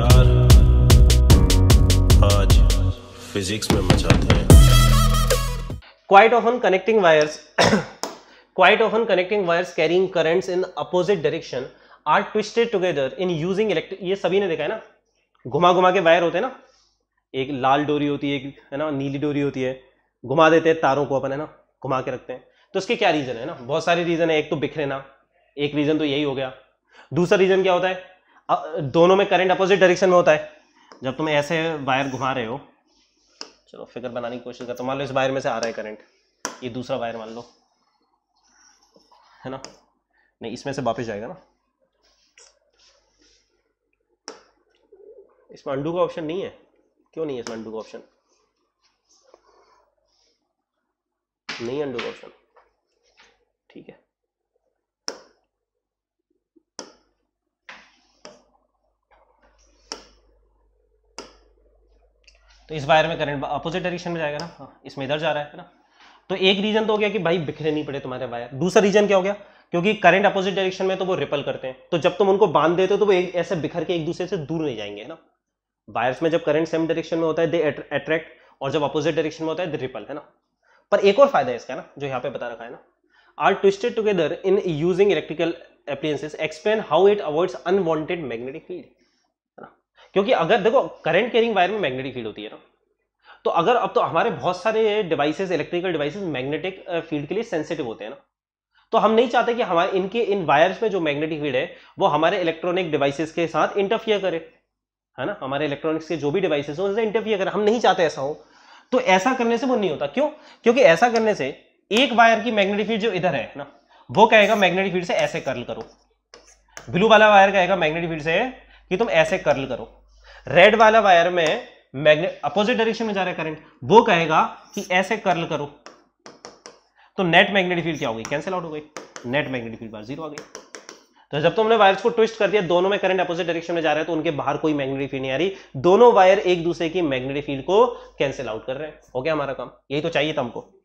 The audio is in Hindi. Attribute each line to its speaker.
Speaker 1: यार आज फिजिक्स में मचाते हैं quite often connecting wires quite often connecting wires carrying currents in opposite direction are twisted together in using electric ये सभी ने देखा है ना घुमा घुमा के वायर होते हैं ना एक लाल डोरी होती है एक है ना नीली डोरी होती है घुमा देते हैं तारों को अपन है ना घुमा के रखते हैं तो इसके क्या रीजन है ना बहुत सारे रीजन है एक तो बिखरे ना एक रीजन तो यही हो गया दूसरा रीजन क्या होता है दोनों में करंट अपोजिट डायरेक्शन में होता है जब तुम ऐसे वायर घुमा रहे हो चलो फिगर बनाने की कोशिश करता हूँ मान लो इस वायर में से आ रहा है करंट ये दूसरा वायर मान लो है ना नहीं इसमें से वापस जाएगा ना इसमें अंडू का ऑप्शन नहीं है क्यों नहीं है इसमें अंडू का ऑप्शन नहीं अंडू का ऑप्शन ठीक है तो इस वायर में करंट अपोजिट डायरेक्शन में जाएगा ना हाँ, इसमें इधर जा रहा है ना तो एक रीजन तो हो गया कि भाई बिखरे नहीं पड़े तुम्हारे वायर दूसरा रीजन क्या हो गया क्योंकि करंट अपोजिट डायरेक्शन में तो वो रिपल करते हैं तो जब तुम उनको बांध देते हो तो वो एक ऐसे बिखर के एक दूसरे से दूर नहीं जाएंगे है ना वायर्स में जब करंट सेम डायरेक्शन में होता है दे अट्रैक्ट और जब अपोजिट डायरेक्शन में होता है दे रिपल है ना पर एक और फायदा है इसका ना जो यहाँ पे बता रखा है ना are twisted together in using electrical appliances explain how it avoids unwanted magnetic field क्योंकि अगर देखो करंट कैरिंग वायर में मैग्नेटिक फील्ड होती है ना तो अगर अब तो हमारे बहुत सारे devices electrical devices magnetic field के लिए सेंसिटिव होते हैं ना तो हम नहीं चाहते कि हमारे इनके इन वायर्स में जो मैग्नेटिक फील्ड है वो हमारे इलेक्ट्रॉनिक डिवाइसेस के साथ इंटरफियर करे है ना हमारे इलेक्ट्रॉनिक्स के जो भी डिवाइसेस हो उनसे इंटरफियर करे हम नहीं चाहते ऐसा हो तो ऐसा करने से वो नहीं होता क्यों क्योंकि ऐसा करने से एक वायर की मैग्नेटिक फील्ड जो इधर है ना वो कहेगा मैग्नेटिक फील्ड से ऐसे कर्ल करो ब्लू वाला वायर कहेगा मैग्नेटिक फील्ड से कि तुम ऐसे कर्ल करो रेड वाला वायर में मैग्नेट अपोजिट डायरेक्शन में जा रहा है करंट वो कहेगा कि ऐसे कर्ल करो तो नेट मैग्नेटिक फील्ड क्या हो गई कैंसिल आउट हो गई नेट मैग्नेटिक फील्ड बार जीरो आ गई तो जब तुमने तो वायर्स को ट्विस्ट कर दिया दोनों में करंट अपोजिट डायरेक्शन में जा रहा है तो उनके बाहर कोई मैग्नेटिक फील्ड नहीं आ रही दोनों वायर एक दूसरे की मैग्नेटिक फील्ड को कैंसिल आउट कर रहे हैं हो गया हमारा काम यही तो चाहिए था हमको